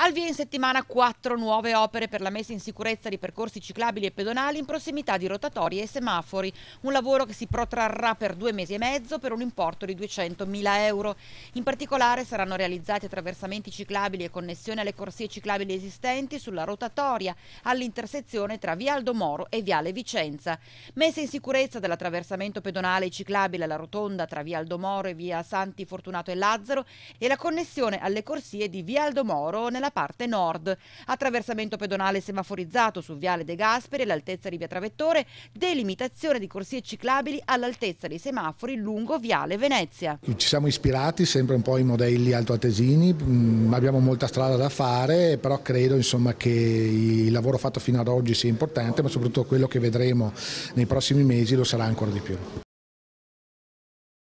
Al via in settimana quattro nuove opere per la messa in sicurezza di percorsi ciclabili e pedonali in prossimità di rotatori e semafori, un lavoro che si protrarrà per due mesi e mezzo per un importo di 200.000 euro. In particolare saranno realizzati attraversamenti ciclabili e connessione alle corsie ciclabili esistenti sulla rotatoria, all'intersezione tra via Aldo Moro e viale Vicenza. Messa in sicurezza dell'attraversamento pedonale e ciclabile alla rotonda tra via Aldo Moro e via Santi Fortunato e Lazzaro e la connessione alle corsie di via Aldo Moro nella nella parte nord. Attraversamento pedonale semaforizzato su Viale De Gasperi all'altezza di Via Travettore, delimitazione di corsie ciclabili all'altezza dei semafori lungo Viale Venezia. Ci siamo ispirati sempre un po' ai modelli altoatesini, mh, mm, abbiamo molta strada da fare, però credo insomma, che il lavoro fatto fino ad oggi sia importante, ma soprattutto quello che vedremo nei prossimi mesi lo sarà ancora di più.